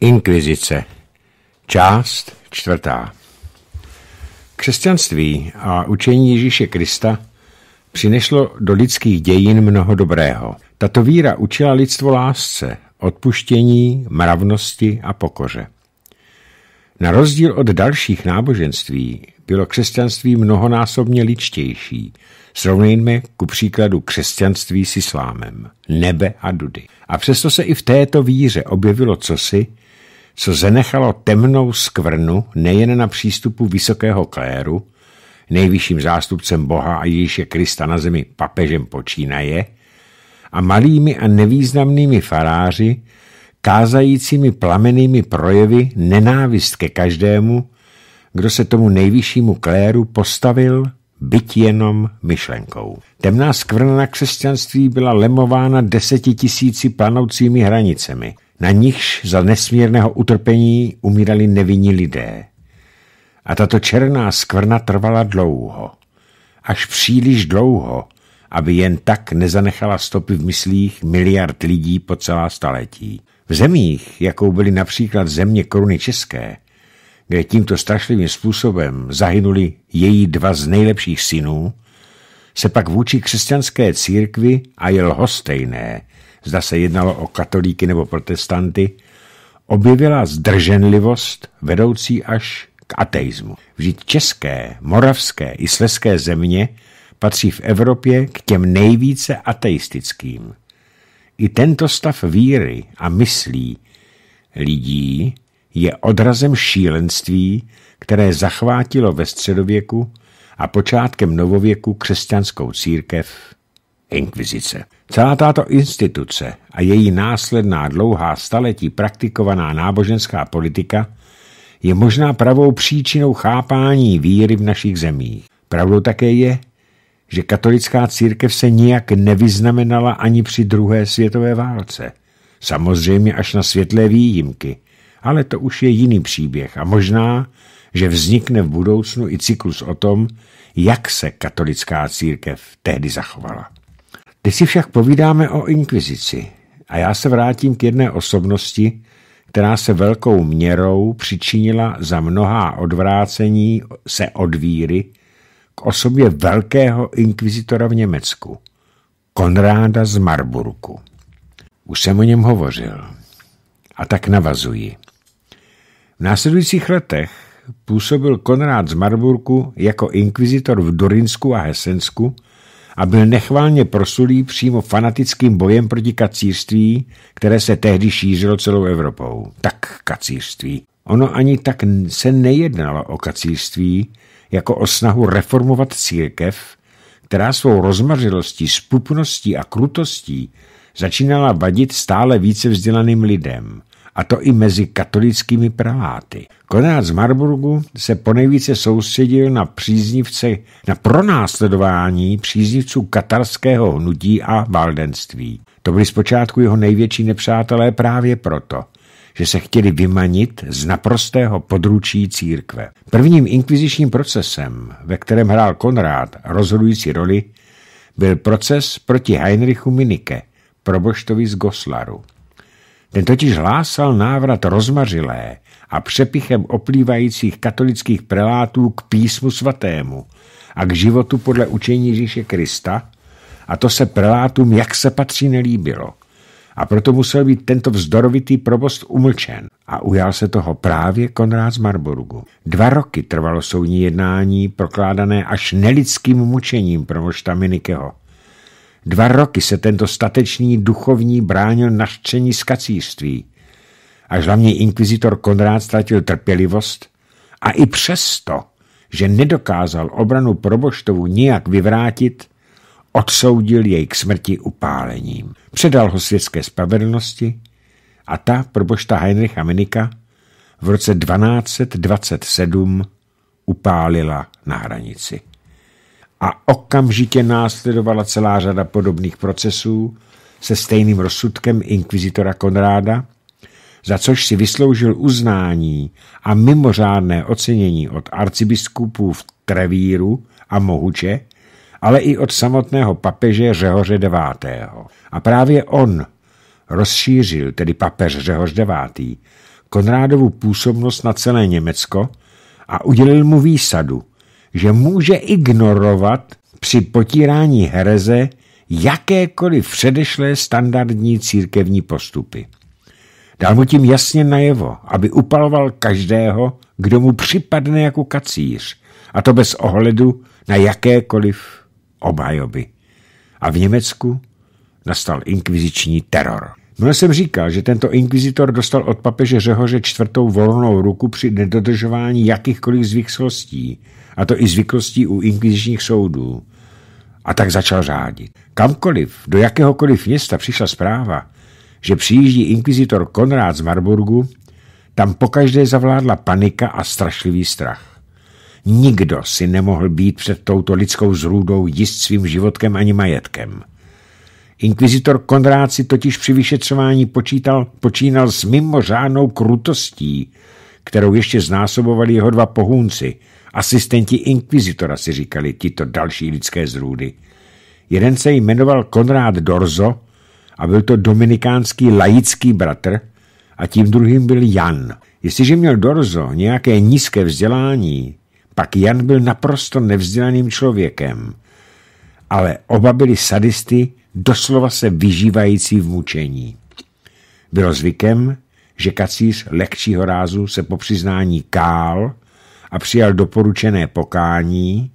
Inkvizice. Část čtvrtá. Křesťanství a učení Ježíše Krista přinešlo do lidských dějin mnoho dobrého. Tato víra učila lidstvo lásce, odpuštění, mravnosti a pokoře. Na rozdíl od dalších náboženství bylo křesťanství mnohonásobně ličtější. Srovnejme ku příkladu křesťanství s islámem, nebe a dudy. A přesto se i v této víře objevilo cosi, co zanechalo temnou skvrnu nejen na přístupu vysokého kléru, nejvyšším zástupcem Boha a Ježíše Krista na zemi papežem počínaje, a malými a nevýznamnými faráři, kázajícími plamenými projevy nenávist ke každému, kdo se tomu nejvyššímu kléru postavil byť jenom myšlenkou. Temná skvrna na křesťanství byla lemována desetitisíci planoucími hranicemi – na nichž za nesmírného utrpení umírali nevinní lidé. A tato černá skvrna trvala dlouho, až příliš dlouho, aby jen tak nezanechala stopy v myslích miliard lidí po celá staletí. V zemích, jakou byly například země koruny české, kde tímto strašlivým způsobem zahynuli její dva z nejlepších synů, se pak vůči křesťanské církvi a jel hostejné, zda se jednalo o katolíky nebo protestanty, objevila zdrženlivost vedoucí až k ateizmu. Vždyť české, moravské i sleské země patří v Evropě k těm nejvíce ateistickým. I tento stav víry a myslí lidí je odrazem šílenství, které zachvátilo ve středověku a počátkem novověku křesťanskou církev inkvizice. Celá tato instituce a její následná dlouhá staletí praktikovaná náboženská politika je možná pravou příčinou chápání víry v našich zemích. Pravdou také je, že katolická církev se nijak nevyznamenala ani při druhé světové válce. Samozřejmě až na světlé výjimky, ale to už je jiný příběh a možná, že vznikne v budoucnu i cyklus o tom, jak se katolická církev tehdy zachovala. Teď si však povídáme o inkvizici a já se vrátím k jedné osobnosti, která se velkou měrou přičinila za mnohá odvrácení se od víry k osobě velkého inkvizitora v Německu, Konráda z Marburku. Už jsem o něm hovořil. A tak navazuji. V následujících letech působil Konrád z Marburku jako inkvizitor v Durinsku a Hesensku – a byl nechválně prosulý přímo fanatickým bojem proti kacířství, které se tehdy šířilo celou Evropou. Tak kacířství. Ono ani tak se nejednalo o kacířství, jako o snahu reformovat církev, která svou rozmařilostí, spupností a krutostí začínala vadit stále více vzdělaným lidem a to i mezi katolickými preláty. Konrad z Marburgu se ponejvíce soustředil na příznivce, na pronásledování příznivců katarského hnutí a valdenství. To byli zpočátku jeho největší nepřátelé právě proto, že se chtěli vymanit z naprostého područí církve. Prvním inkvizičním procesem, ve kterém hrál Konrád rozhodující roli, byl proces proti Heinrichu Minike, proboštovi z Goslaru. Ten totiž hlásal návrat rozmařilé a přepichem oplývajících katolických prelátů k písmu svatému a k životu podle učení Ježíše Krista a to se prelátům jak se patří nelíbilo. A proto musel být tento vzdorovitý provost umlčen a ujal se toho právě Konrád z Marburgu. Dva roky trvalo soudní jednání, prokládané až nelidským mučením pro mošta Minikeho Dva roky se tento statečný duchovní bránil naštření z kacířství. Až hlavně inkvizitor Konrád ztratil trpělivost a i přesto, že nedokázal obranu Proboštovu nijak vyvrátit, odsoudil jej k smrti upálením. Předal ho světské spravedlnosti a ta Probošta Heinricha Menika v roce 1227 upálila na hranici a okamžitě následovala celá řada podobných procesů se stejným rozsudkem inkvizitora Konráda, za což si vysloužil uznání a mimořádné ocenění od arcibiskupů v Trevíru a Mohuče, ale i od samotného papeže Řehoře IX. A právě on rozšířil, tedy papež Řehoř IX., Konrádovu působnost na celé Německo a udělil mu výsadu – že může ignorovat při potírání hereze jakékoliv předešlé standardní církevní postupy. Dal mu tím jasně najevo, aby upaloval každého, kdo mu připadne jako kacíř, a to bez ohledu na jakékoliv obhajoby. A v Německu nastal inkviziční teror jsem říká, že tento inkvizitor dostal od papeže Řehoře čtvrtou volnou ruku při nedodržování jakýchkoliv zvyklostí, a to i zvyklostí u inkvizičních soudů. A tak začal řádit. Kamkoliv, do jakéhokoliv města přišla zpráva, že přijíždí inkvizitor Konrád z Marburgu, tam pokaždé zavládla panika a strašlivý strach. Nikdo si nemohl být před touto lidskou zrůdou jist svým životkem ani majetkem. Inkvizitor Konrád si totiž při vyšetřování počítal, počínal s mimořádnou krutostí, kterou ještě znásobovali jeho dva pohůnci. Asistenti inkvizitora si říkali tito další lidské zrůdy. Jeden se jmenoval Konrád Dorzo a byl to dominikánský laický bratr a tím druhým byl Jan. Jestliže měl Dorzo nějaké nízké vzdělání, pak Jan byl naprosto nevzdělaným člověkem. Ale oba byli sadisty doslova se vyžívající v mučení. Bylo zvykem, že kacíř lehčího rázu se po přiznání kál a přijal doporučené pokání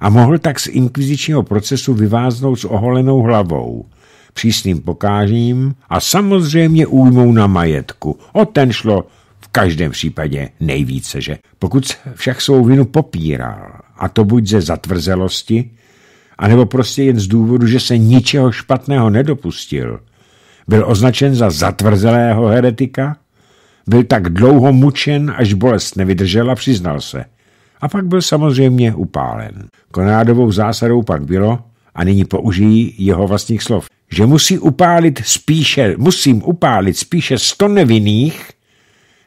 a mohl tak z inkvizičního procesu vyváznout s oholenou hlavou, přísným pokážím a samozřejmě újmou na majetku. O ten šlo v každém případě nejvíce, že? Pokud však svou vinu popíral, a to buď ze zatvrzelosti, anebo prostě jen z důvodu, že se ničeho špatného nedopustil, byl označen za zatvrzelého heretika, byl tak dlouho mučen, až bolest nevydržela, přiznal se. A pak byl samozřejmě upálen. Konádovou zásadou pak bylo, a nyní použijí jeho vlastních slov, že musí upálit spíše, musím upálit spíše sto nevinných,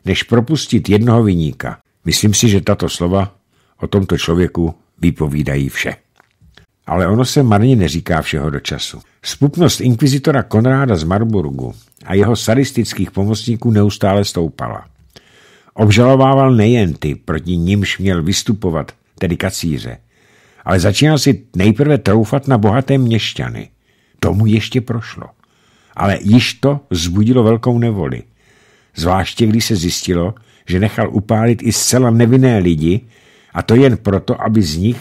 než propustit jednoho viníka. Myslím si, že tato slova o tomto člověku vypovídají vše ale ono se marně neříká všeho do času. Spupnost inkvizitora Konráda z Marburgu a jeho sadistických pomocníků neustále stoupala. Obžalovával nejen ty, proti nímž měl vystupovat, tedy kacíře, ale začínal si nejprve troufat na bohaté měšťany. Tomu ještě prošlo. Ale již to zbudilo velkou nevoli. Zvláště když se zjistilo, že nechal upálit i zcela nevinné lidi, a to jen proto, aby z nich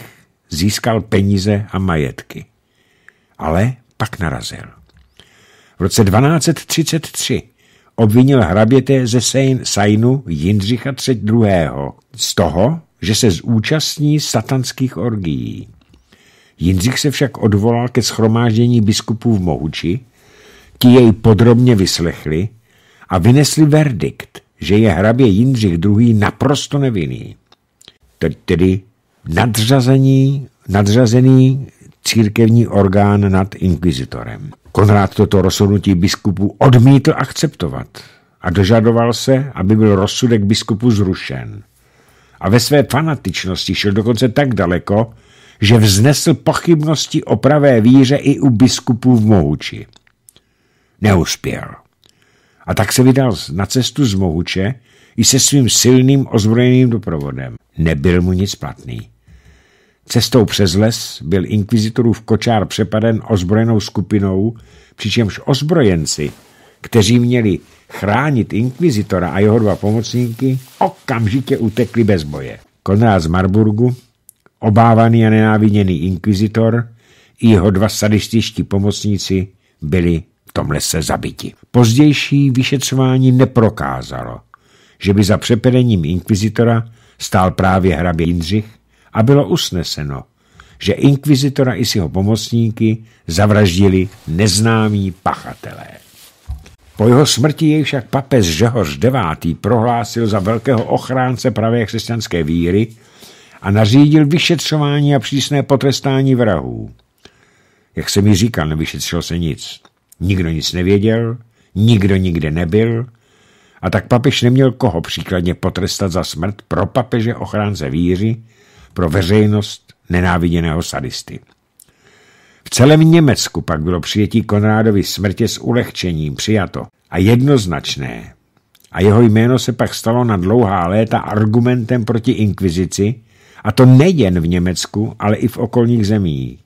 získal peníze a majetky. Ale pak narazil. V roce 1233 obvinil hraběte ze Sainu Jindřicha II. z toho, že se zúčastní satanských orgií. Jindřich se však odvolal ke schromáždění biskupů v Mohuči, ti jej podrobně vyslechli a vynesli verdikt, že je hrabě Jindřich II. naprosto nevinný. Tedy nadřazení, nadřazený církevní orgán nad inkvizitorem. Konrád toto rozhodnutí biskupu odmítl akceptovat a dožadoval se, aby byl rozsudek biskupu zrušen. A ve své fanatičnosti šel dokonce tak daleko, že vznesl pochybnosti o pravé víře i u biskupů v Mohuči. Neuspěl. A tak se vydal na cestu z Mohuče i se svým silným ozbrojeným doprovodem. Nebyl mu nic platný. Cestou přes les byl inkvizitorův kočár přepaden ozbrojenou skupinou, přičemž ozbrojenci, kteří měli chránit inkvizitora a jeho dva pomocníky, okamžitě utekli bez boje. Konrád z Marburgu, obávaný a nenáviděný inkvizitor, i jeho dva sadističtí pomocníci byli v tom lese zabiti. Pozdější vyšetřování neprokázalo, že by za přepedením inkvizitora stál právě hrabě Jindřich, a bylo usneseno, že inkvizitora i s jeho pomocníky zavraždili neznámí pachatelé. Po jeho smrti jej však papež Žehoř IX. prohlásil za velkého ochránce pravé křesťanské víry a nařídil vyšetřování a přísné potrestání vrahů. Jak se mi říkal, nevyšetřilo se nic. Nikdo nic nevěděl, nikdo nikde nebyl, a tak papež neměl koho příkladně potrestat za smrt pro papeže ochránce víry, pro veřejnost nenáviděného sadisty. V celém Německu pak bylo přijetí Konrádovi smrtě s ulehčením přijato a jednoznačné. A jeho jméno se pak stalo na dlouhá léta argumentem proti inkvizici, a to nejen v Německu, ale i v okolních zemích.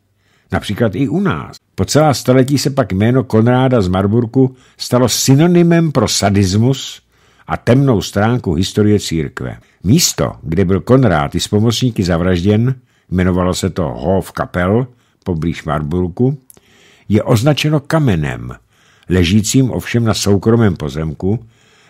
Například i u nás. Po celá staletí se pak jméno Konráda z Marburku stalo synonymem pro sadismus a temnou stránku historie církve. Místo, kde byl Konrád i s pomocníky zavražděn, jmenovalo se to Hof Kapel, poblíž Marburku, je označeno kamenem, ležícím ovšem na soukromém pozemku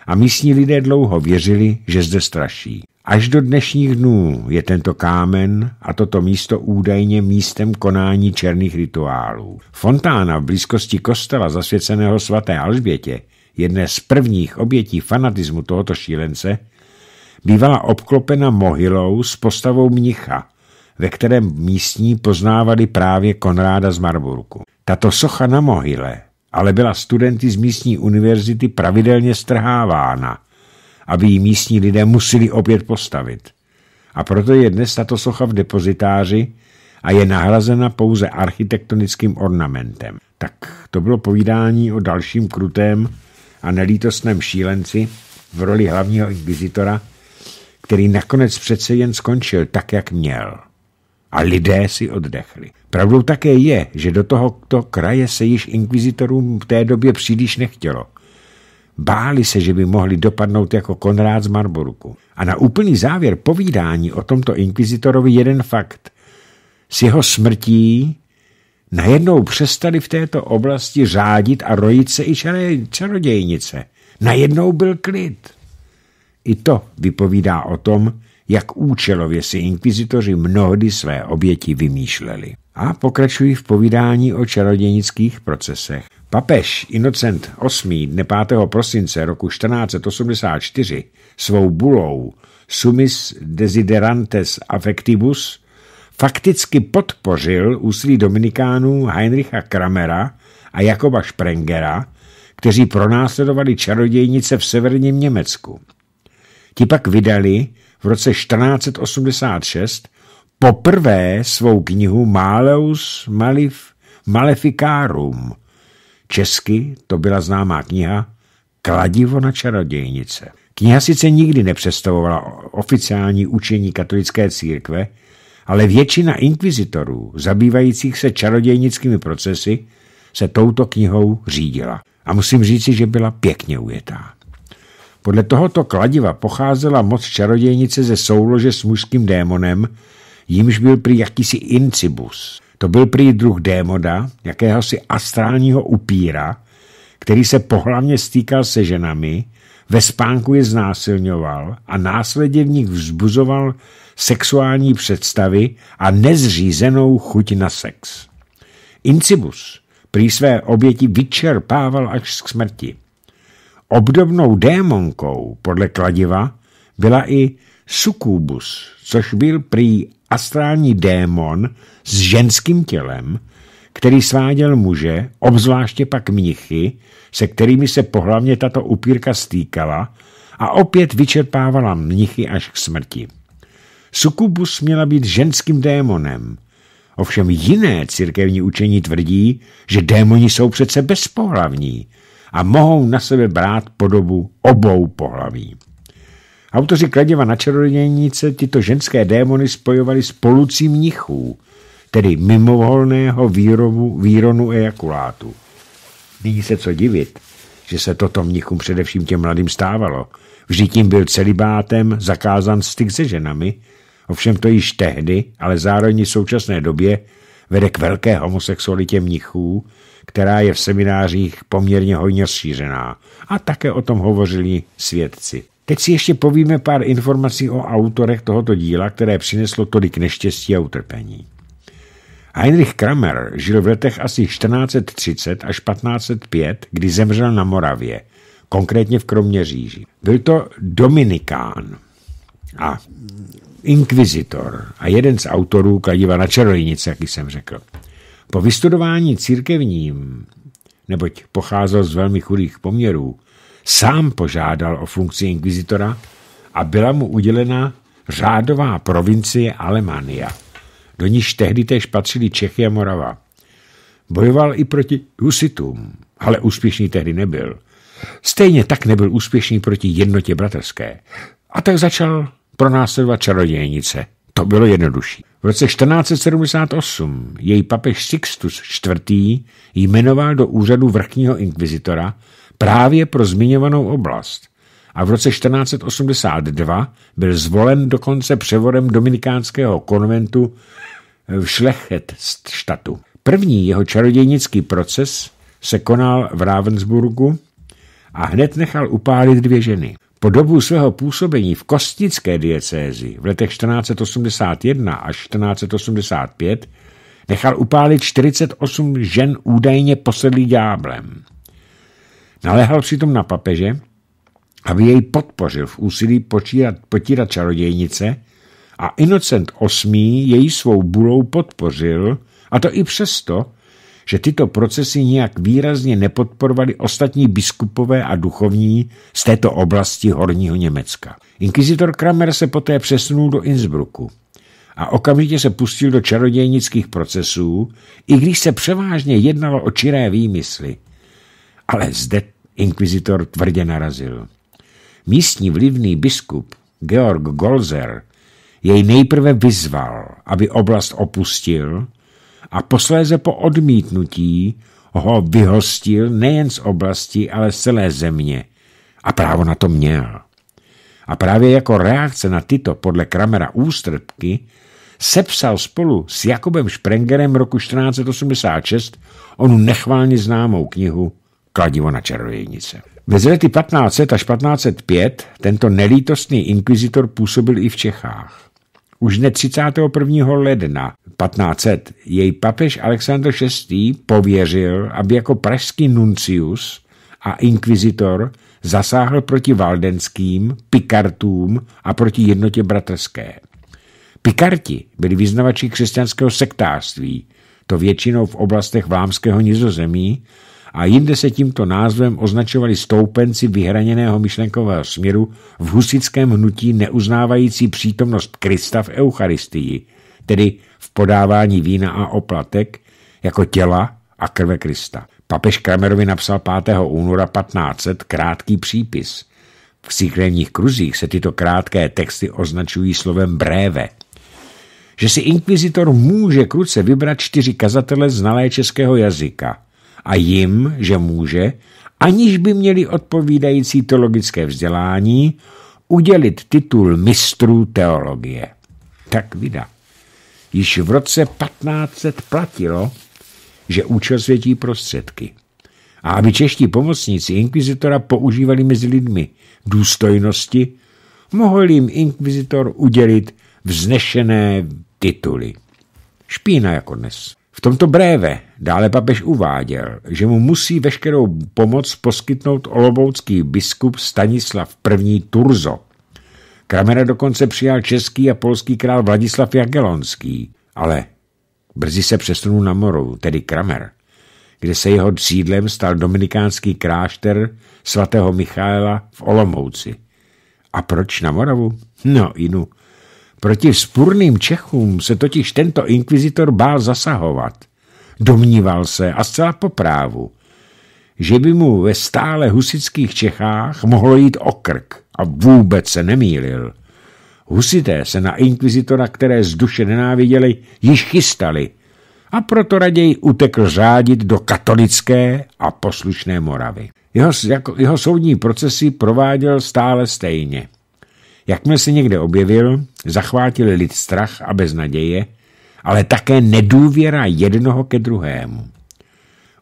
a místní lidé dlouho věřili, že zde straší. Až do dnešních dnů je tento kámen a toto místo údajně místem konání černých rituálů. Fontána v blízkosti kostela zasvěceného svaté Alžbětě jedné z prvních obětí fanatismu tohoto šílence, bývala obklopena mohylou s postavou mnicha, ve kterém místní poznávali právě Konráda z Marburku. Tato socha na mohyle ale byla studenty z místní univerzity pravidelně strhávána, aby ji místní lidé museli opět postavit. A proto je dnes tato socha v depozitáři a je nahrazena pouze architektonickým ornamentem. Tak to bylo povídání o dalším krutém a nelítostném šílenci v roli hlavního inkvizitora, který nakonec přece jen skončil tak, jak měl. A lidé si oddechli. Pravdou také je, že do tohoto kraje se již inkvizitorům v té době příliš nechtělo. Báli se, že by mohli dopadnout jako Konrád z Marboruku. A na úplný závěr povídání o tomto inkvizitorovi jeden fakt. S jeho smrtí Najednou přestali v této oblasti řádit a rojit se i čarodějnice. Najednou byl klid. I to vypovídá o tom, jak účelově si inkvizitoři mnohdy své oběti vymýšleli. A pokračují v povídání o čarodějnických procesech. Papež Inocent VIII. dne 5. prosince roku 1484 svou bulou Sumis Desiderantes Affectibus fakticky podpořil úsilí Dominikánů Heinricha Kramera a Jakoba Sprengera, kteří pronásledovali čarodějnice v severním Německu. Ti pak vydali v roce 1486 poprvé svou knihu Maleus Malif Maleficarum. Česky to byla známá kniha Kladivo na čarodějnice. Kniha sice nikdy nepředstavovala oficiální učení katolické církve, ale většina inkvizitorů, zabývajících se čarodějnickými procesy, se touto knihou řídila. A musím říci, že byla pěkně ujetá. Podle tohoto kladiva pocházela moc čarodějnice ze soulože s mužským démonem, jímž byl prý jakýsi incibus. To byl prý druh démoda, jakéhosi astrálního upíra, který se pohlavně stýkal se ženami, ve spánku je znásilňoval a následně v nich vzbuzoval sexuální představy a nezřízenou chuť na sex. Incibus prý své oběti vyčerpával až k smrti. Obdobnou démonkou podle kladiva byla i sukubus, což byl prý astrální démon s ženským tělem, který sváděl muže, obzvláště pak mnichy, se kterými se pohlavně tato upírka stýkala a opět vyčerpávala mnichy až k smrti. Sukubus měla být ženským démonem. Ovšem jiné církevní učení tvrdí, že démoni jsou přece bezpohlavní a mohou na sebe brát podobu obou pohlaví. Autoři Kladěva na čarodějnice tyto ženské démony spojovali s polucí mnichů – tedy mimovolného výrobu, výronu ejakulátu. Není se co divit, že se toto mnichům především těm mladým stávalo. Vždyť jim byl celibátem zakázán styk se ženami, ovšem to již tehdy, ale zároveň v současné době vede k velké homosexualitě mnichů, která je v seminářích poměrně hojně rozšířená. A také o tom hovořili svědci. Teď si ještě povíme pár informací o autorech tohoto díla, které přineslo tolik neštěstí a utrpení. Heinrich Kramer žil v letech asi 1430 až 1505, kdy zemřel na Moravě, konkrétně v Kroměříži. Byl to Dominikán a inkvizitor a jeden z autorů Kadiva na Čerolinice, jak jsem řekl. Po vystudování církevním, neboť pocházel z velmi chudých poměrů, sám požádal o funkci inkvizitora a byla mu udělena řádová provincie Alemania do níž tehdy též patřili Čechy a Morava. Bojoval i proti husitům, ale úspěšný tehdy nebyl. Stejně tak nebyl úspěšný proti jednotě bratrské. A tak začal pronásledovat čarodějnice. To bylo jednodušší. V roce 1478 jej papež Sixtus IV. jmenoval do úřadu vrchního inkvizitora právě pro zmiňovanou oblast a v roce 1482 byl zvolen dokonce převodem dominikánského konventu v Šlechetstatu. První jeho čarodějnický proces se konal v Ravensburgu a hned nechal upálit dvě ženy. Po dobu svého působení v kostnické diecézi v letech 1481 až 1485 nechal upálit 48 žen údajně posedlý dňáblem. Naléhal přitom na papeže, aby jej podpořil v úsilí počírat, potírat čarodějnice a Innocent VIII její svou bulou podpořil, a to i přesto, že tyto procesy nijak výrazně nepodporovali ostatní biskupové a duchovní z této oblasti Horního Německa. Inkvizitor Kramer se poté přesunul do Innsbrucku a okamžitě se pustil do čarodějnických procesů, i když se převážně jednalo o čiré výmysly. Ale zde inkvizitor tvrdě narazil. Místní vlivný biskup Georg Golzer jej nejprve vyzval, aby oblast opustil a posléze po odmítnutí ho vyhostil nejen z oblasti, ale z celé země. A právo na to měl. A právě jako reakce na tyto podle Kramera ústrpky sepsal spolu s Jakobem Sprengerem roku 1486 onu nechválně známou knihu Kladivo na čarodějnice. Mezi lety 1500 až 1505 tento nelítostný inkvizitor působil i v Čechách. Už dne 31. ledna 1500 jej papež Alexandr VI. pověřil, aby jako pražský nuncius a inkvizitor zasáhl proti valdenským, pikartům a proti jednotě bratrské. Pikarti byli vyznavači křesťanského sektářství, to většinou v oblastech vámského nizozemí, a jinde se tímto názvem označovali stoupenci vyhraněného myšlenkového směru v husickém hnutí neuznávající přítomnost Krista v Eucharistii, tedy v podávání vína a oplatek, jako těla a krve Krista. Papež Kramerovi napsal 5. února 1500 krátký přípis. V cyklenních kruzích se tyto krátké texty označují slovem bréve, že si inkvizitor může kruce vybrat čtyři kazatele znalé českého jazyka – a jim, že může, aniž by měli odpovídající teologické vzdělání, udělit titul mistrů teologie. Tak vida. Již v roce 1500 platilo, že účel světí prostředky. A aby čeští pomocníci inkvizitora používali mezi lidmi důstojnosti, mohl jim inkvizitor udělit vznešené tituly. Špína jako dnes. V tomto bréve dále papež uváděl, že mu musí veškerou pomoc poskytnout olovoucký biskup Stanislav I. Turzo. Kramera dokonce přijal český a polský král Vladislav Jagelonský, ale brzy se přesunul na Moru, tedy Kramer, kde se jeho sídlem stal dominikánský krášter svatého Michaela v Olomouci. A proč na Moravu? No, inu. Proti spurným Čechům se totiž tento inkvizitor bál zasahovat. Domníval se, a zcela poprávu, že by mu ve stále husických Čechách mohlo jít o krk a vůbec se nemýlil. Husité se na inkvizitora, které z duše nenáviděli, již chystali a proto raději utekl řádit do katolické a poslušné Moravy. Jeho, jako, jeho soudní procesy prováděl stále stejně – Jakmile se někde objevil, zachvátil lid strach a beznaděje, ale také nedůvěra jednoho ke druhému.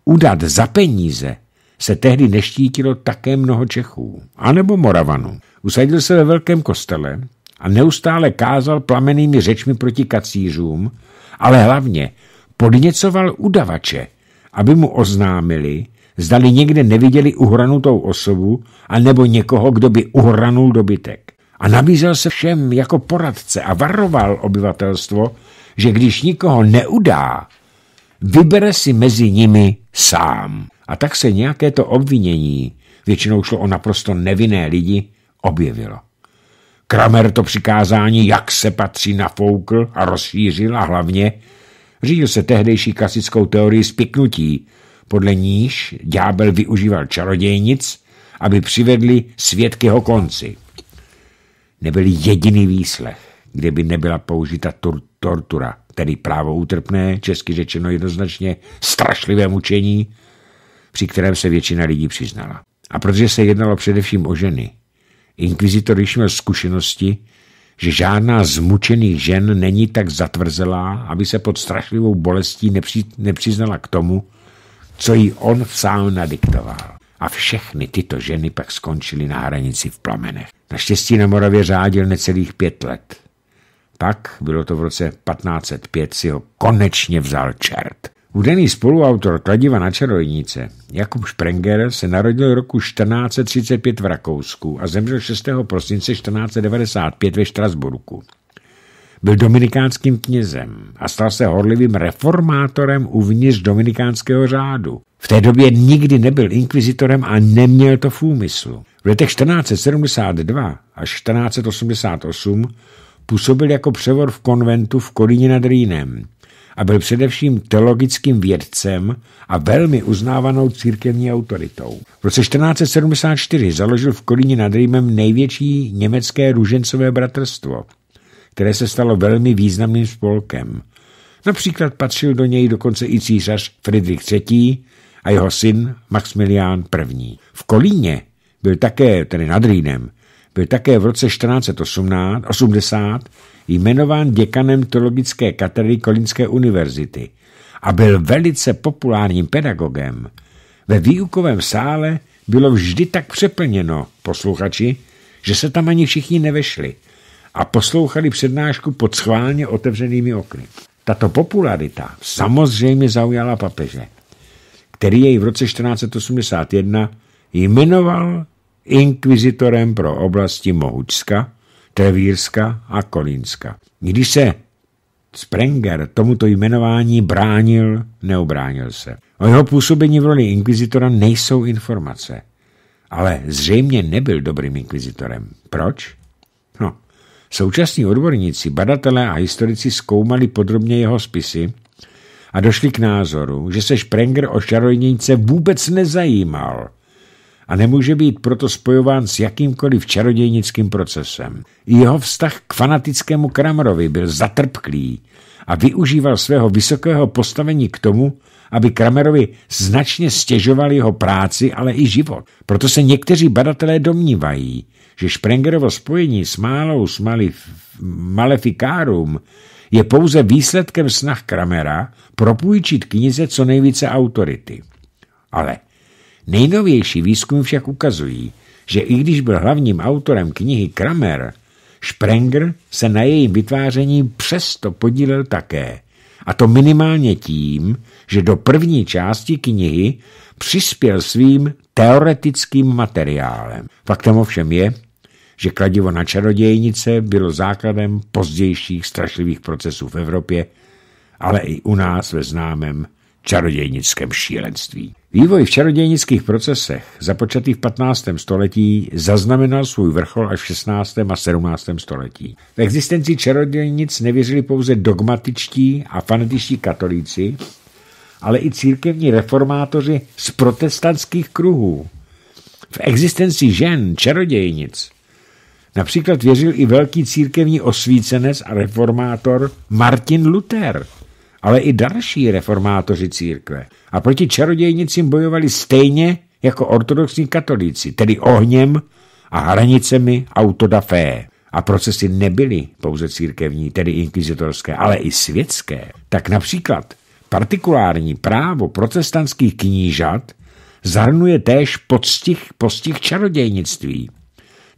Udat za peníze se tehdy neštítilo také mnoho Čechů, anebo Moravanů. Usadil se ve velkém kostele a neustále kázal plamenými řečmi proti kacířům, ale hlavně podněcoval udavače, aby mu oznámili, zdali někde neviděli uhranutou osobu anebo někoho, kdo by uhranul dobytek a nabízel se všem jako poradce a varoval obyvatelstvo, že když nikoho neudá, vybere si mezi nimi sám. A tak se nějaké to obvinění, většinou šlo o naprosto nevinné lidi, objevilo. Kramer to přikázání, jak se patří, nafoukl a rozšířil a hlavně řídil se tehdejší klasickou teorii spiknutí, podle níž ďábel využíval čarodějnic, aby přivedli svět k jeho konci nebyl jediný výslech, kde by nebyla použita tur- tortura, tedy právo útrpné, česky řečeno jednoznačně strašlivé mučení, při kterém se většina lidí přiznala. A protože se jednalo především o ženy, inkvizitor již měl zkušenosti, že žádná z mučených žen není tak zatvrzelá, aby se pod strašlivou bolestí nepři, nepřiznala k tomu, co jí on sám nadiktoval a všechny tyto ženy pak skončily na hranici v plamenech. Naštěstí na Moravě řádil necelých pět let. Pak, bylo to v roce 1505, si ho konečně vzal čert. Udený spoluautor Kladiva na čarodejnice Jakub Sprenger se narodil roku 1435 v Rakousku a zemřel 6. prosince 1495 ve Štrasburku. Byl dominikánským knězem a stal se horlivým reformátorem uvnitř dominikánského řádu. V té době nikdy nebyl inkvizitorem a neměl to v úmyslu. V letech 1472 až 1488 působil jako převor v konventu v Kolíně nad Rýnem a byl především teologickým vědcem a velmi uznávanou církevní autoritou. V roce 1474 založil v Kolíně nad Rýmem největší německé růžencové bratrstvo které se stalo velmi významným spolkem. Například patřil do něj dokonce i císař Friedrich III. a jeho syn Maximilián I. V Kolíně byl také, tedy nad Rýnem, byl také v roce 1480 jmenován děkanem teologické katedry Kolínské univerzity a byl velice populárním pedagogem. Ve výukovém sále bylo vždy tak přeplněno posluchači, že se tam ani všichni nevešli – a poslouchali přednášku pod schválně otevřenými okny. Tato popularita samozřejmě zaujala papeže, který jej v roce 1481 jmenoval inkvizitorem pro oblasti Mohučska, Trevírska a Kolínska. Když se Sprenger tomuto jmenování bránil, neobránil se. O jeho působení v roli inkvizitora nejsou informace. Ale zřejmě nebyl dobrým inkvizitorem. Proč? No, Současní odborníci, badatelé a historici zkoumali podrobně jeho spisy a došli k názoru, že se Sprenger o čarodějnice vůbec nezajímal a nemůže být proto spojován s jakýmkoliv čarodějnickým procesem. Jeho vztah k fanatickému Kramerovi byl zatrpklý a využíval svého vysokého postavení k tomu, aby Kramerovi značně stěžoval jeho práci, ale i život. Proto se někteří badatelé domnívají, že Sprengerovo spojení s málou s malif, malefikárum je pouze výsledkem snah Kramera propůjčit knize co nejvíce autority. Ale nejnovější výzkum však ukazují, že i když byl hlavním autorem knihy Kramer, Sprenger se na jejím vytváření přesto podílel také. A to minimálně tím, že do první části knihy přispěl svým teoretickým materiálem. Faktem ovšem je, že kladivo na čarodějnice bylo základem pozdějších strašlivých procesů v Evropě, ale i u nás ve známém čarodějnickém šílenství. Vývoj v čarodějnických procesech, započatý v 15. století, zaznamenal svůj vrchol až v 16. a 17. století. V existenci čarodějnic nevěřili pouze dogmatičtí a fanatičtí katolíci, ale i církevní reformátoři z protestantských kruhů. V existenci žen čarodějnic Například věřil i velký církevní osvícenec a reformátor Martin Luther, ale i další reformátoři církve. A proti čarodějnicím bojovali stejně jako ortodoxní katolíci, tedy ohněm a hranicemi autodafé. A procesy nebyly pouze církevní, tedy inkvizitorské, ale i světské. Tak například partikulární právo protestantských knížat zahrnuje též podstih, postih čarodějnictví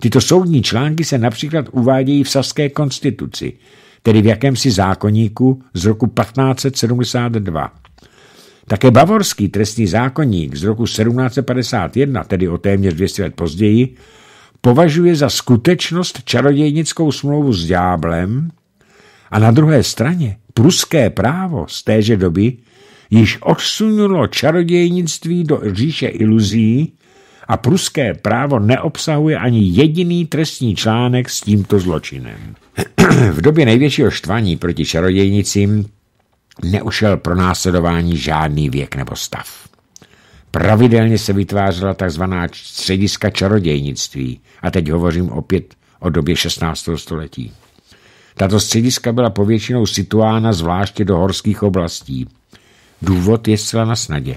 Tyto soudní články se například uvádějí v saské konstituci, tedy v jakémsi zákoníku z roku 1572. Také bavorský trestní zákonník z roku 1751, tedy o téměř 200 let později, považuje za skutečnost čarodějnickou smlouvu s dňáblem a na druhé straně pruské právo z téže doby již odsunulo čarodějnictví do říše iluzí a pruské právo neobsahuje ani jediný trestní článek s tímto zločinem. v době největšího štvaní proti čarodějnicím neušel pro následování žádný věk nebo stav. Pravidelně se vytvářela tzv. střediska čarodějnictví a teď hovořím opět o době 16. století. Tato střediska byla povětšinou situána zvláště do horských oblastí. Důvod je zcela na snadě.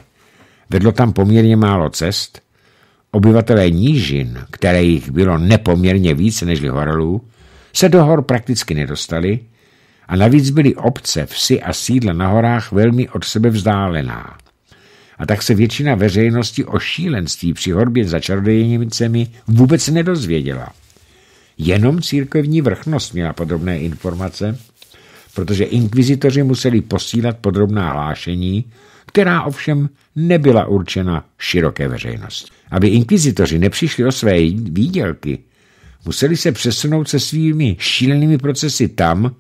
Vedlo tam poměrně málo cest Obyvatelé nížin, které jich bylo nepoměrně více než horolů, se do hor prakticky nedostali a navíc byly obce, vsi a sídla na horách velmi od sebe vzdálená. A tak se většina veřejnosti o šílenství při horbě za čarodějnicemi vůbec nedozvěděla. Jenom církevní vrchnost měla podrobné informace, protože inkvizitoři museli posílat podrobná hlášení, která ovšem nebyla určena široké veřejnosti. Aby inkvizitoři nepřišli o své výdělky, museli se přesunout se svými šílenými procesy tam,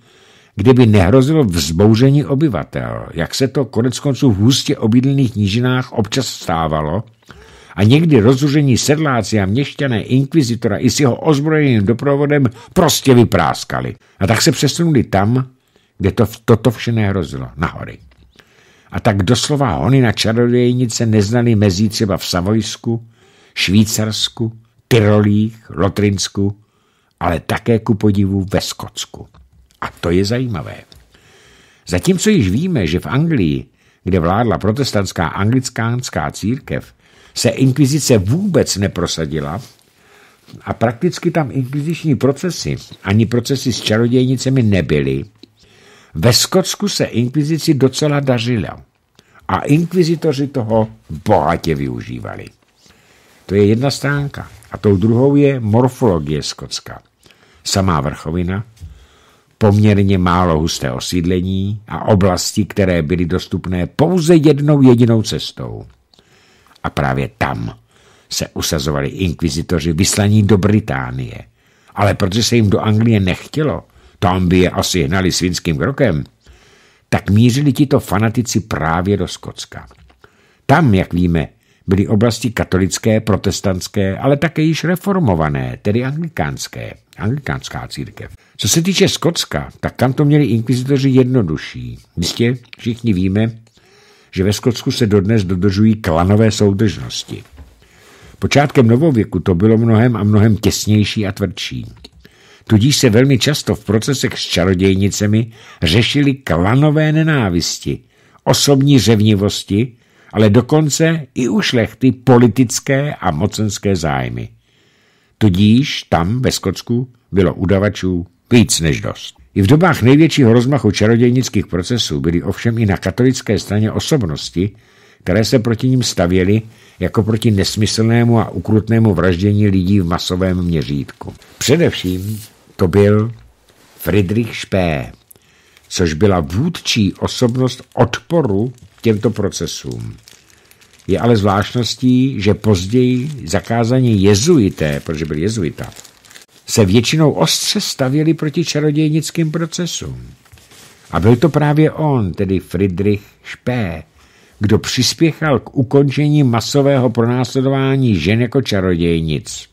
kde by nehrozilo vzbouření obyvatel, jak se to konec konců v hustě obydlených nížinách občas stávalo, a někdy rozružení sedláci a měšťané inkvizitora i s jeho ozbrojeným doprovodem prostě vypráskali. A tak se přesunuli tam, kde to, toto vše nehrozilo, nahory. A tak doslova oni na čarodějnice neznali mezí třeba v Savojsku, Švýcarsku, Tyrolích, Lotrinsku, ale také ku podivu ve Skotsku. A to je zajímavé. Zatímco již víme, že v Anglii, kde vládla protestantská anglickánská církev, se inkvizice vůbec neprosadila a prakticky tam inkviziční procesy ani procesy s čarodějnicemi nebyly, ve Skotsku se inkvizici docela dařila a inkvizitoři toho bohatě využívali. To je jedna stránka. A tou druhou je morfologie Skotska. Samá vrchovina, poměrně málo husté osídlení a oblasti, které byly dostupné pouze jednou jedinou cestou. A právě tam se usazovali inkvizitoři vyslaní do Británie. Ale protože se jim do Anglie nechtělo, tam by je asi hnali svinským krokem, tak mířili tito fanatici právě do Skotska. Tam, jak víme, byly oblasti katolické, protestantské, ale také již reformované, tedy anglikánské, anglikánská církev. Co se týče Skotska, tak tam to měli inkvizitoři jednodušší. Jistě všichni víme, že ve Skotsku se dodnes dodržují klanové soudržnosti. Počátkem novověku to bylo mnohem a mnohem těsnější a tvrdší. Tudíž se velmi často v procesech s čarodějnicemi řešily klanové nenávisti, osobní řevnivosti, ale dokonce i u šlechty politické a mocenské zájmy. Tudíž tam ve Skotsku bylo udavačů víc než dost. I v dobách největšího rozmachu čarodějnických procesů byly ovšem i na katolické straně osobnosti, které se proti ním stavěly jako proti nesmyslnému a ukrutnému vraždění lidí v masovém měřítku. Především to byl Friedrich Spee, což byla vůdčí osobnost odporu těmto procesům. Je ale zvláštností, že později zakázaní jezuité, protože byl jezuita, se většinou ostře stavěli proti čarodějnickým procesům. A byl to právě on, tedy Friedrich Spee, kdo přispěchal k ukončení masového pronásledování žen jako čarodějnic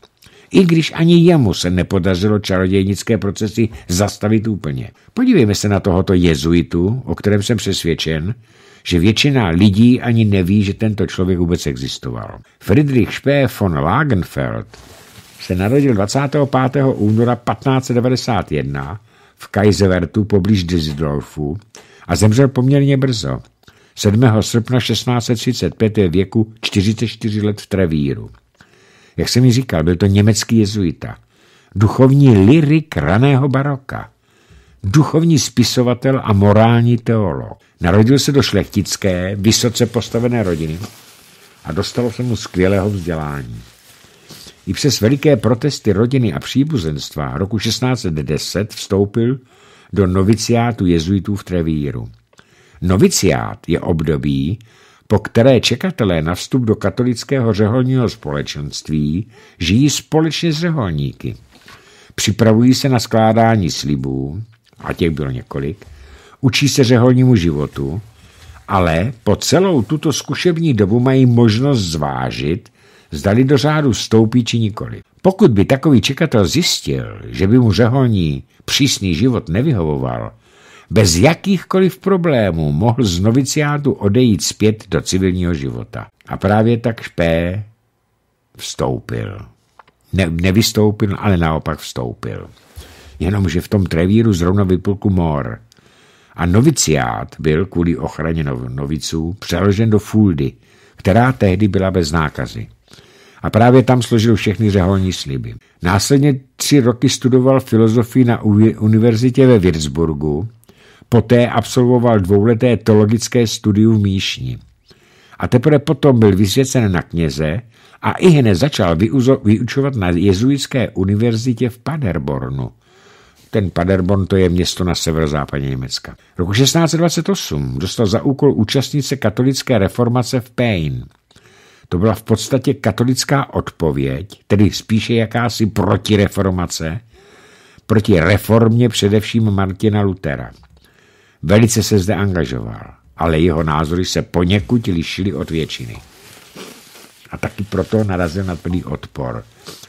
i když ani jemu se nepodařilo čarodějnické procesy zastavit úplně. Podívejme se na tohoto jezuitu, o kterém jsem přesvědčen, že většina lidí ani neví, že tento člověk vůbec existoval. Friedrich Spee von Lagenfeld se narodil 25. února 1591 v Kaiserwertu poblíž Düsseldorfu a zemřel poměrně brzo. 7. srpna 1635 je věku 44 let v Trevíru. Jak jsem mi říkal, byl to německý jezuita. Duchovní lyrik raného baroka. Duchovní spisovatel a morální teolog. Narodil se do šlechtické, vysoce postavené rodiny a dostalo se mu skvělého vzdělání. I přes veliké protesty rodiny a příbuzenstva roku 1610 vstoupil do noviciátu jezuitů v Trevíru. Noviciát je období, po které čekatelé na vstup do katolického řeholního společenství žijí společně s řeholníky. Připravují se na skládání slibů, a těch bylo několik, učí se řeholnímu životu, ale po celou tuto zkušební dobu mají možnost zvážit, zdali do řádu stoupí či nikoli. Pokud by takový čekatel zjistil, že by mu řeholní přísný život nevyhovoval, bez jakýchkoliv problémů mohl z noviciátu odejít zpět do civilního života. A právě tak Špé vstoupil. Ne, nevystoupil, ale naopak vstoupil. Jenomže v tom trevíru zrovna vypukl mor. A noviciát byl kvůli ochraně noviců přeložen do Fuldy, která tehdy byla bez nákazy. A právě tam složil všechny řeholní sliby. Následně tři roky studoval filozofii na univerzitě ve Würzburgu, Poté absolvoval dvouleté teologické studium v Míšni. A teprve potom byl vysvěcen na kněze a i hned začal vyučovat na jezuitské univerzitě v Paderbornu. Ten Paderborn to je město na severozápadě Německa. Roku 1628 dostal za úkol účastnice katolické reformace v Pein. To byla v podstatě katolická odpověď, tedy spíše jakási protireformace, proti reformě především Martina Lutera. Velice se zde angažoval, ale jeho názory se poněkud lišily od většiny. A taky proto narazil na plný odpor,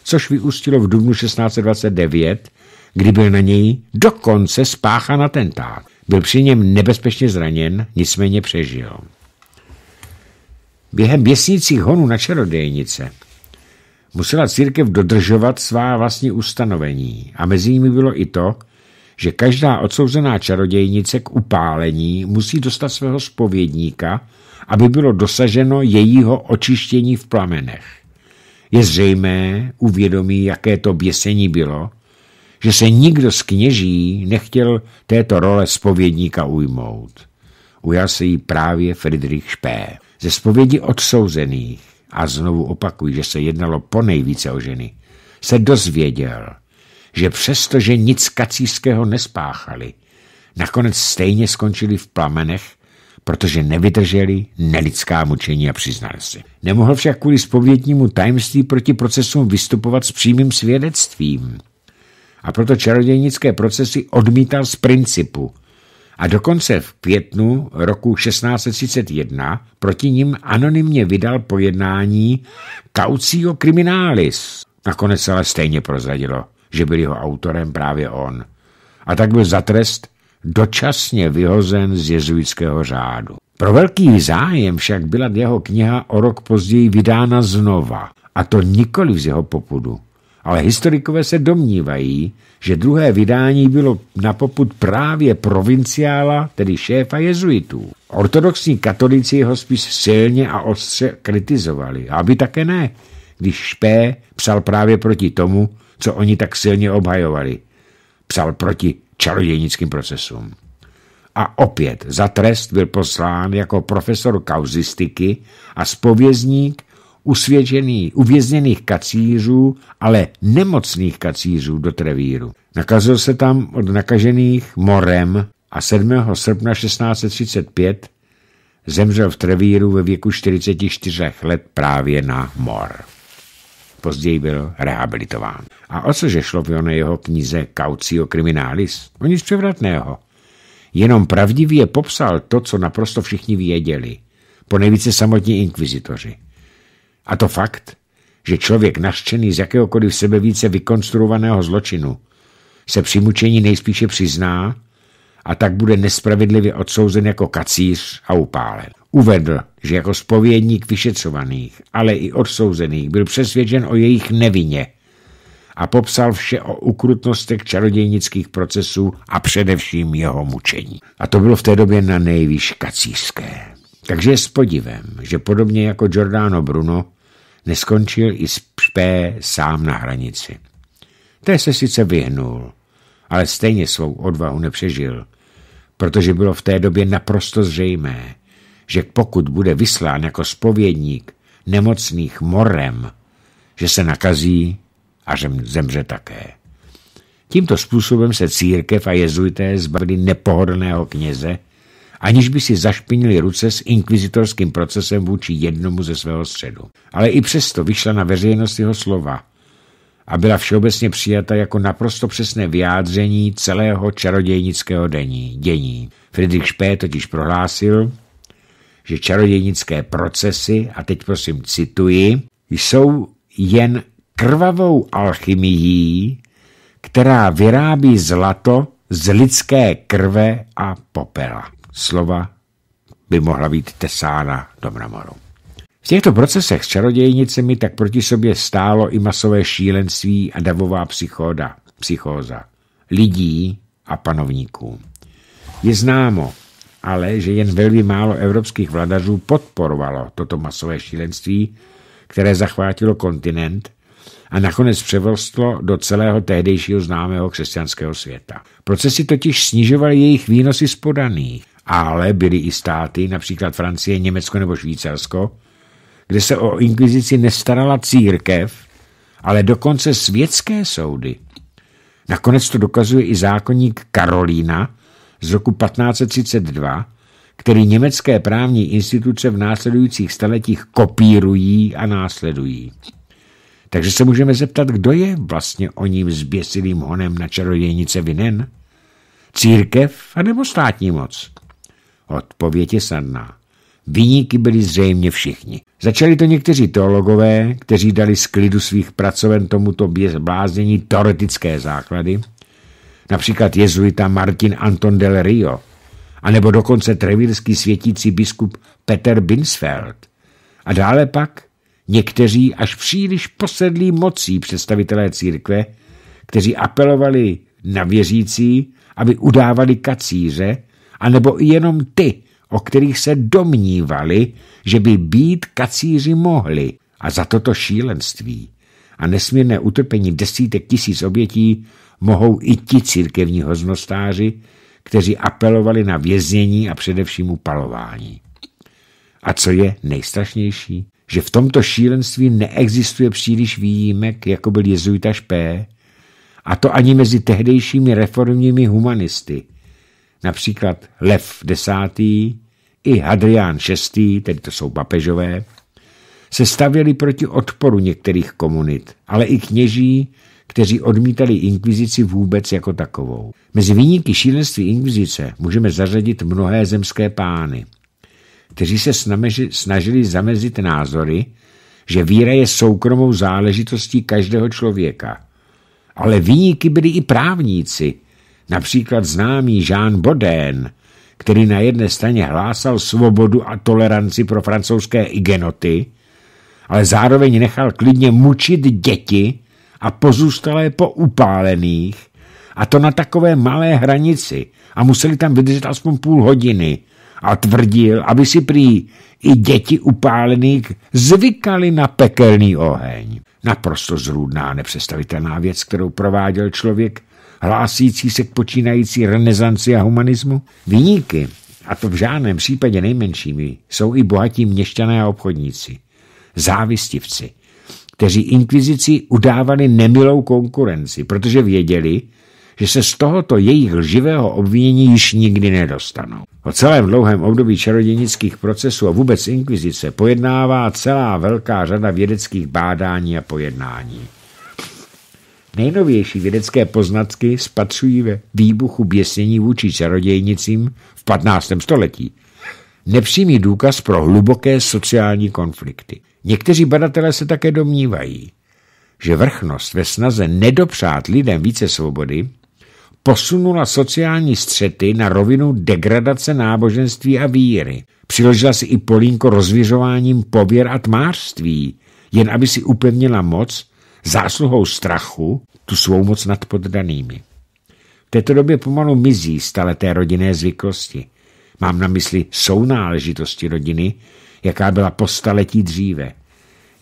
což vyústilo v dubnu 1629, kdy byl na něj dokonce spáchan atentát. Byl při něm nebezpečně zraněn, nicméně přežil. Během běsnících honů na čarodějnice musela církev dodržovat svá vlastní ustanovení a mezi nimi bylo i to, že každá odsouzená čarodějnice k upálení musí dostat svého spovědníka, aby bylo dosaženo jejího očištění v plamenech. Je zřejmé, uvědomí, jaké to běsení bylo, že se nikdo z kněží nechtěl této role spovědníka ujmout. Ujal se jí právě Friedrich Špé. Ze spovědi odsouzených, a znovu opakuji, že se jednalo po nejvíce o ženy, se dozvěděl, že přestože nic kacířského nespáchali, nakonec stejně skončili v plamenech, protože nevydrželi nelidská mučení a přiznali si. Nemohl však kvůli spovědnímu tajemství proti procesům vystupovat s přímým svědectvím. A proto čarodějnické procesy odmítal z principu. A dokonce v květnu roku 1631 proti ním anonymně vydal pojednání Caucio Criminalis. Nakonec ale stejně prozradilo, že byl jeho autorem právě on. A tak byl za trest dočasně vyhozen z jezuitského řádu. Pro velký zájem však byla jeho kniha o rok později vydána znova, a to nikoli z jeho popudu. Ale historikové se domnívají, že druhé vydání bylo na popud právě provinciála, tedy šéfa jezuitů. Ortodoxní katolici jeho spíš silně a ostře kritizovali, aby také ne, když Špé psal právě proti tomu, co oni tak silně obhajovali. Psal proti čarodějnickým procesům. A opět za trest byl poslán jako profesor kauzistiky a spovězník usvědčený, uvězněných kacířů, ale nemocných kacířů do Trevíru. Nakazil se tam od nakažených morem a 7. srpna 1635 zemřel v Trevíru ve věku 44 let právě na mor. Později byl rehabilitován. A o cože šlo v jeho knize kaucio Criminalis? O nic převratného. Jenom pravdivě popsal to, co naprosto všichni věděli. Po nejvíce samotní inkvizitoři. A to fakt, že člověk naštěný z jakéhokoliv více vykonstruovaného zločinu se při mučení nejspíše přizná, a tak bude nespravedlivě odsouzen jako kacíř a upálen. Uvedl, že jako spovědník vyšetřovaných, ale i odsouzených byl přesvědčen o jejich nevině a popsal vše o ukrutnostech čarodějnických procesů a především jeho mučení. A to bylo v té době na nejvýš kacířské. Takže je s podivem, že podobně jako Giordano Bruno neskončil i Špé sám na hranici. Té se sice vyhnul, ale stejně svou odvahu nepřežil protože bylo v té době naprosto zřejmé, že pokud bude vyslán jako spovědník nemocných morem, že se nakazí a že zemře také. Tímto způsobem se církev a jezuité zbavili nepohodlného kněze, aniž by si zašpinili ruce s inkvizitorským procesem vůči jednomu ze svého středu. Ale i přesto vyšla na veřejnost jeho slova – a byla všeobecně přijata jako naprosto přesné vyjádření celého čarodějnického dení, dění. Friedrich Špé totiž prohlásil, že čarodějnické procesy, a teď prosím cituji, jsou jen krvavou alchymií, která vyrábí zlato z lidské krve a popela. Slova by mohla být tesána do mramoru. V těchto procesech s čarodějnicemi tak proti sobě stálo i masové šílenství a davová psychoda, psychóza lidí a panovníků. Je známo, ale že jen velmi málo evropských vladařů podporovalo toto masové šílenství, které zachvátilo kontinent a nakonec převrstlo do celého tehdejšího známého křesťanského světa. Procesy totiž snižovaly jejich výnosy z podaných, ale byly i státy, například Francie, Německo nebo Švýcarsko, kde se o inkvizici nestarala církev, ale dokonce světské soudy. Nakonec to dokazuje i zákonník Karolína z roku 1532, který německé právní instituce v následujících staletích kopírují a následují. Takže se můžeme zeptat, kdo je vlastně o ním zběsilým honem na čarodějnice vinen? Církev anebo státní moc? Odpověď je snadná. Výniky byli zřejmě všichni. Začali to někteří teologové, kteří dali z klidu svých pracoven tomuto bláznění teoretické základy, například jezuita Martin Anton del Rio, anebo dokonce trevilský světící biskup Peter Binsfeld. A dále pak někteří až příliš posedlí mocí představitelé církve, kteří apelovali na věřící, aby udávali kacíře, anebo i jenom ty, o kterých se domnívali, že by být kacíři mohli a za toto šílenství a nesmírné utrpení desítek tisíc obětí mohou i ti církevní hoznostáři, kteří apelovali na věznění a především upalování. A co je nejstrašnější? Že v tomto šílenství neexistuje příliš výjimek, jako byl jezuita Špé, a to ani mezi tehdejšími reformními humanisty – například Lev X. i Hadrián VI., tedy to jsou papežové, se stavěli proti odporu některých komunit, ale i kněží, kteří odmítali inkvizici vůbec jako takovou. Mezi výniky šílenství inkvizice můžeme zařadit mnohé zemské pány, kteří se snažili zamezit názory, že víra je soukromou záležitostí každého člověka. Ale výniky byli i právníci, Například známý Jean Baudin, který na jedné straně hlásal svobodu a toleranci pro francouzské igenoty, ale zároveň nechal klidně mučit děti a pozůstalé po upálených, a to na takové malé hranici a museli tam vydržet aspoň půl hodiny a tvrdil, aby si prý i děti upálených zvykali na pekelný oheň. Naprosto zrůdná nepředstavitelná věc, kterou prováděl člověk, hlásící se k počínající renesanci a humanismu? Výjimky, a to v žádném případě nejmenšími, jsou i bohatí měšťané a obchodníci, závistivci, kteří inkvizici udávali nemilou konkurenci, protože věděli, že se z tohoto jejich lživého obvinění již nikdy nedostanou. O celém dlouhém období čarodějnických procesů a vůbec inkvizice pojednává celá velká řada vědeckých bádání a pojednání. Nejnovější vědecké poznatky spatřují ve výbuchu běsnění vůči čarodějnicím v 15. století. Nepřímý důkaz pro hluboké sociální konflikty. Někteří badatelé se také domnívají, že vrchnost ve snaze nedopřát lidem více svobody posunula sociální střety na rovinu degradace náboženství a víry. Přiložila si i Polínko rozvěřováním pověr a tmářství, jen aby si upevnila moc zásluhou strachu tu svou moc nad poddanými. V této době pomalu mizí stále té rodinné zvyklosti. Mám na mysli sounáležitosti rodiny, jaká byla po staletí dříve.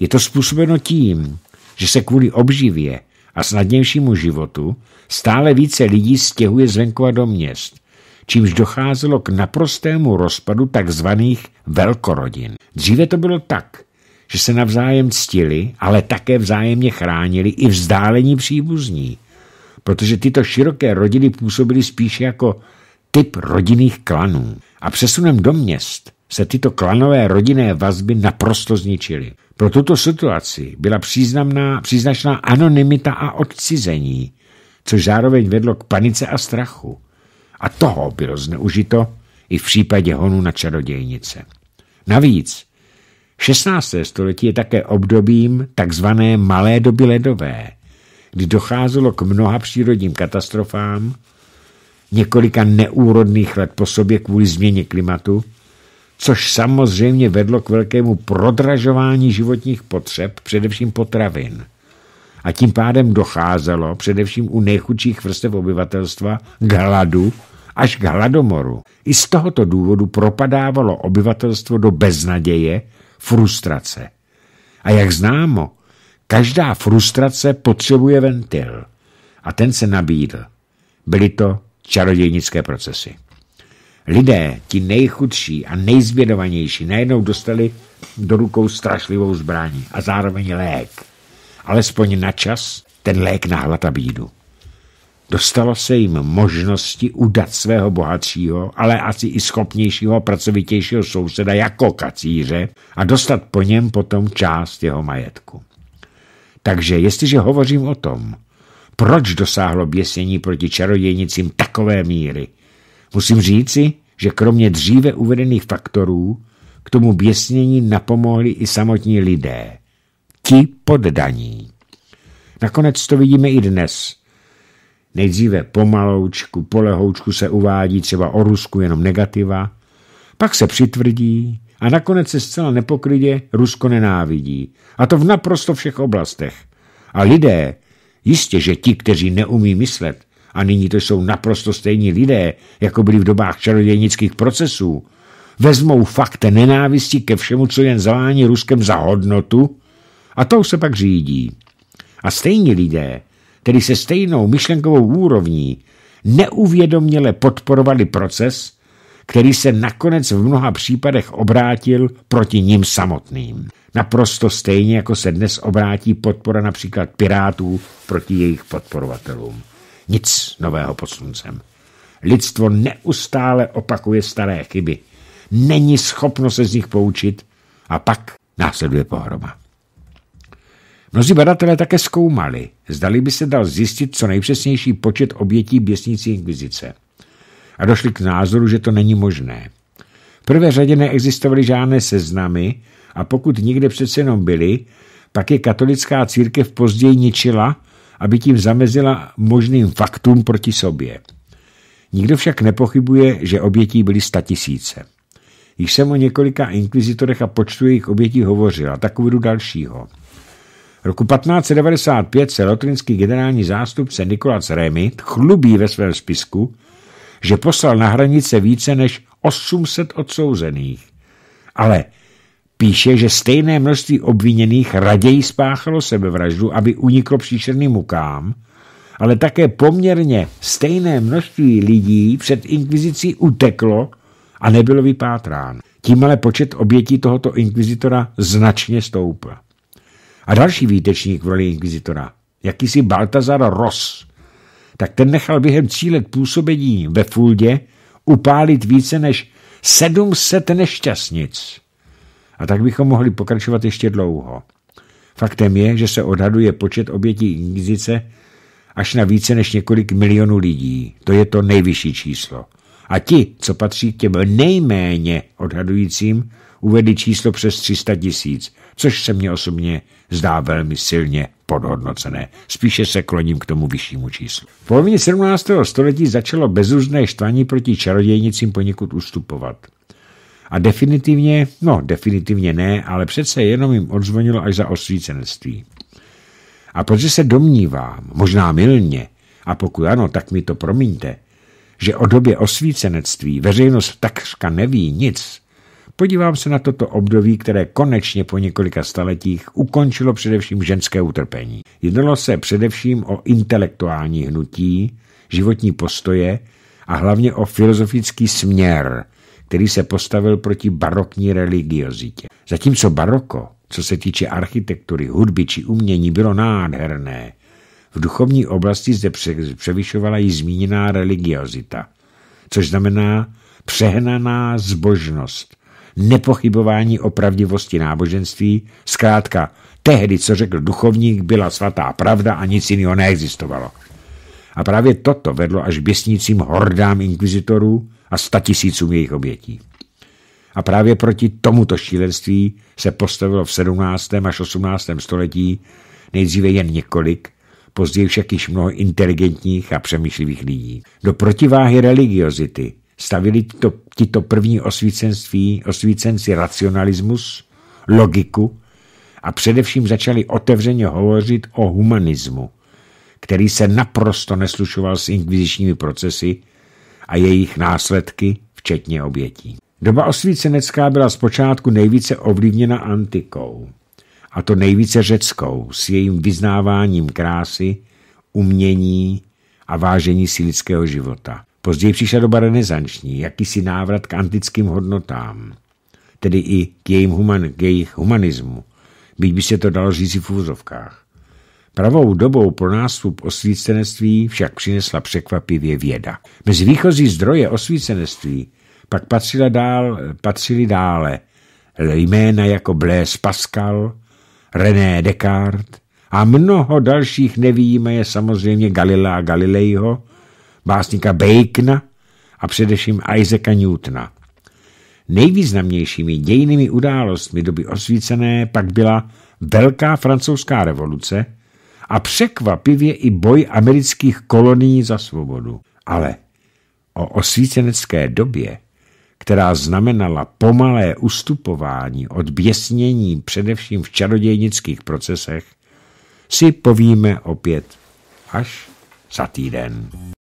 Je to způsobeno tím, že se kvůli obživě a snadnějšímu životu stále více lidí stěhuje zvenkova do měst, čímž docházelo k naprostému rozpadu takzvaných velkorodin. Dříve to bylo tak – že se navzájem ctili, ale také vzájemně chránili i vzdálení příbuzní, protože tyto široké rodiny působily spíše jako typ rodinných klanů. A přesunem do měst se tyto klanové rodinné vazby naprosto zničily. Pro tuto situaci byla příznamná, příznačná anonymita a odcizení, což zároveň vedlo k panice a strachu. A toho bylo zneužito i v případě honu na čarodějnice. Navíc 16. století je také obdobím takzvané malé doby ledové, kdy docházelo k mnoha přírodním katastrofám, několika neúrodných let po sobě kvůli změně klimatu, což samozřejmě vedlo k velkému prodražování životních potřeb, především potravin. A tím pádem docházelo, především u nejchudších vrstev obyvatelstva, k hladu až k hladomoru. I z tohoto důvodu propadávalo obyvatelstvo do beznaděje frustrace. A jak známo, každá frustrace potřebuje ventil. A ten se nabídl. Byly to čarodějnické procesy. Lidé, ti nejchudší a nejzvědovanější, najednou dostali do rukou strašlivou zbraní a zároveň lék. Alespoň na čas ten lék a bídu. Dostalo se jim možnosti udat svého bohatšího, ale asi i schopnějšího a pracovitějšího souseda jako kacíře a dostat po něm potom část jeho majetku. Takže jestliže hovořím o tom, proč dosáhlo běsnění proti čarodějnicím takové míry, musím říci, že kromě dříve uvedených faktorů k tomu běsnění napomohli i samotní lidé, ti poddaní. Nakonec to vidíme i dnes – Nejdříve pomaloučku, polehoučku se uvádí třeba o Rusku jenom negativa, pak se přitvrdí a nakonec se zcela nepokrytě Rusko nenávidí. A to v naprosto všech oblastech. A lidé, jistě, že ti, kteří neumí myslet, a nyní to jsou naprosto stejní lidé, jako byli v dobách čarodějnických procesů, vezmou fakt nenávisti ke všemu, co jen zavání Ruskem za hodnotu, a tou se pak řídí. A stejní lidé, tedy se stejnou myšlenkovou úrovní, neuvědoměle podporovali proces, který se nakonec v mnoha případech obrátil proti ním samotným. Naprosto stejně, jako se dnes obrátí podpora například pirátů proti jejich podporovatelům. Nic nového pod sluncem. Lidstvo neustále opakuje staré chyby. Není schopno se z nich poučit a pak následuje pohroma. Mnozí badatelé také zkoumali, zdali by se dal zjistit co nejpřesnější počet obětí běsnící inkvizice. A došli k názoru, že to není možné. V prvé řadě neexistovaly žádné seznamy a pokud nikde přece jenom byly, pak je katolická církev později ničila, aby tím zamezila možným faktům proti sobě. Nikdo však nepochybuje, že obětí byly statisíce. Již jsem o několika inkvizitorech a počtu jejich obětí hovořila, tak uvedu dalšího – Roku 1595 se lotrinský generální zástupce Nikolac Rémy chlubí ve svém spisku, že poslal na hranice více než 800 odsouzených. Ale píše, že stejné množství obviněných raději spáchalo sebevraždu, aby uniklo příšerným mukám, ale také poměrně stejné množství lidí před inkvizicí uteklo a nebylo vypátrán. Tím ale počet obětí tohoto inkvizitora značně stoupl. A další výtečník v roli inkvizitora, jakýsi Baltazar Ross, tak ten nechal během tří let působení ve Fuldě upálit více než 700 nešťastnic. A tak bychom mohli pokračovat ještě dlouho. Faktem je, že se odhaduje počet obětí inkvizice až na více než několik milionů lidí. To je to nejvyšší číslo. A ti, co patří k těm nejméně odhadujícím, uvedli číslo přes 300 tisíc, což se mně osobně zdá velmi silně podhodnocené. Spíše se kloním k tomu vyššímu číslu. V polovině 17. století začalo bezúzné štvaní proti čarodějnicím poněkud ustupovat. A definitivně, no definitivně ne, ale přece jenom jim odzvonilo až za osvícenství. A protože se domnívám, možná milně, a pokud ano, tak mi to promiňte, že o době osvícenectví veřejnost takřka neví nic, Podívám se na toto období, které konečně po několika staletích ukončilo především ženské utrpení. Jednalo se především o intelektuální hnutí, životní postoje a hlavně o filozofický směr, který se postavil proti barokní religiozitě. Zatímco baroko, co se týče architektury, hudby či umění, bylo nádherné, v duchovní oblasti zde převyšovala i zmíněná religiozita, což znamená přehnaná zbožnost, nepochybování o pravdivosti náboženství. Zkrátka, tehdy, co řekl duchovník, byla svatá pravda a nic jiného neexistovalo. A právě toto vedlo až běsnícím hordám inkvizitorů a statisícům jejich obětí. A právě proti tomuto šílenství se postavilo v 17. až 18. století nejdříve jen několik, později však již mnoho inteligentních a přemýšlivých lidí. Do protiváhy religiozity stavili tyto tito první osvícenství, osvícenci racionalismus, logiku a především začali otevřeně hovořit o humanismu, který se naprosto neslušoval s inkvizičními procesy a jejich následky, včetně obětí. Doba osvícenecká byla zpočátku nejvíce ovlivněna antikou, a to nejvíce řeckou, s jejím vyznáváním krásy, umění a vážení si lidského života. Později přišla doba renesanční, jakýsi návrat k antickým hodnotám, tedy i k, jejím human, k jejich humanismu, byť by se to dalo říct v úzovkách. Pravou dobou pro nástup osvícenství však přinesla překvapivě věda. Mezi výchozí zdroje osvícenství pak patřila dál, patřili dále jména jako Blaise Pascal, René Descartes a mnoho dalších nevíme je samozřejmě Galilea Galileiho, básníka Bacona a především Isaaca Newtona. Nejvýznamnějšími dějnými událostmi doby osvícené pak byla Velká francouzská revoluce a překvapivě i boj amerických kolonií za svobodu. Ale o osvícenecké době, která znamenala pomalé ustupování od běsnění především v čarodějnických procesech, si povíme opět až za týden.